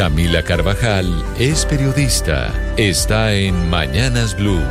Camila Carvajal es periodista. Está en Mañanas Blue.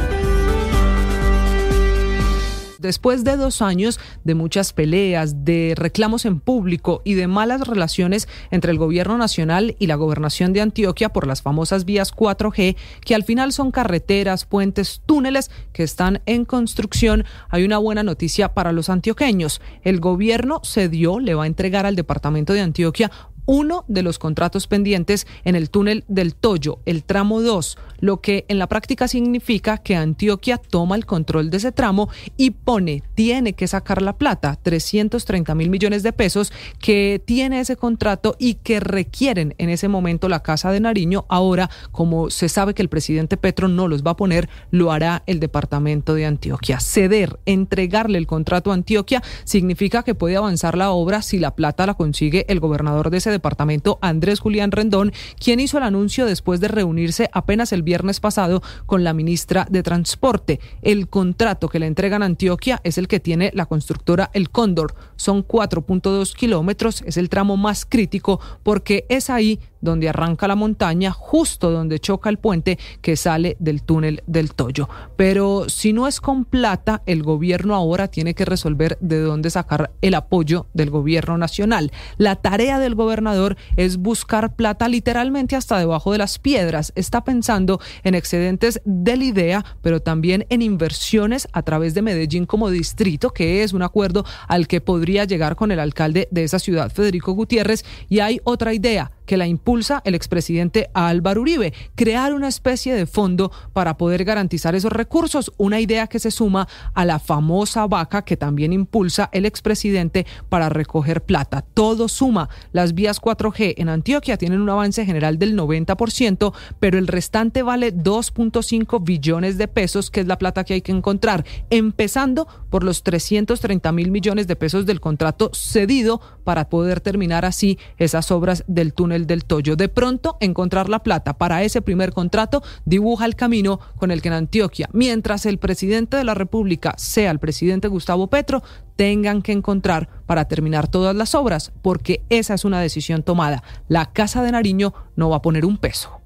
Después de dos años de muchas peleas, de reclamos en público y de malas relaciones entre el gobierno nacional y la gobernación de Antioquia por las famosas vías 4G, que al final son carreteras, puentes, túneles que están en construcción, hay una buena noticia para los antioqueños. El gobierno cedió, le va a entregar al departamento de Antioquia uno de los contratos pendientes en el túnel del Toyo, el tramo 2, lo que en la práctica significa que Antioquia toma el control de ese tramo y pone, tiene que sacar la plata, 330 mil millones de pesos que tiene ese contrato y que requieren en ese momento la Casa de Nariño. Ahora, como se sabe que el presidente Petro no los va a poner, lo hará el departamento de Antioquia. Ceder, entregarle el contrato a Antioquia significa que puede avanzar la obra si la plata la consigue el gobernador de ese departamento departamento Andrés Julián Rendón, quien hizo el anuncio después de reunirse apenas el viernes pasado con la ministra de Transporte. El contrato que le entregan a Antioquia es el que tiene la constructora El Cóndor. Son 4.2 kilómetros, es el tramo más crítico porque es ahí donde arranca la montaña, justo donde choca el puente que sale del túnel del Toyo. Pero si no es con plata, el gobierno ahora tiene que resolver de dónde sacar el apoyo del gobierno nacional. La tarea del gobernador es buscar plata literalmente hasta debajo de las piedras. Está pensando en excedentes la IDEA, pero también en inversiones a través de Medellín como distrito, que es un acuerdo al que podría llegar con el alcalde de esa ciudad, Federico Gutiérrez. Y hay otra idea, que la impulsa el expresidente Álvaro Uribe, crear una especie de fondo para poder garantizar esos recursos, una idea que se suma a la famosa vaca que también impulsa el expresidente para recoger plata. Todo suma. Las vías 4G en Antioquia tienen un avance general del 90%, pero el restante vale 2.5 billones de pesos, que es la plata que hay que encontrar, empezando por los 330 mil millones de pesos del contrato cedido para poder terminar así esas obras del túnel del Toyo. De pronto, encontrar la plata para ese primer contrato dibuja el camino con el que en Antioquia, mientras el presidente de la República sea el presidente Gustavo Petro, tengan que encontrar para terminar todas las obras, porque esa es una decisión tomada. La Casa de Nariño no va a poner un peso.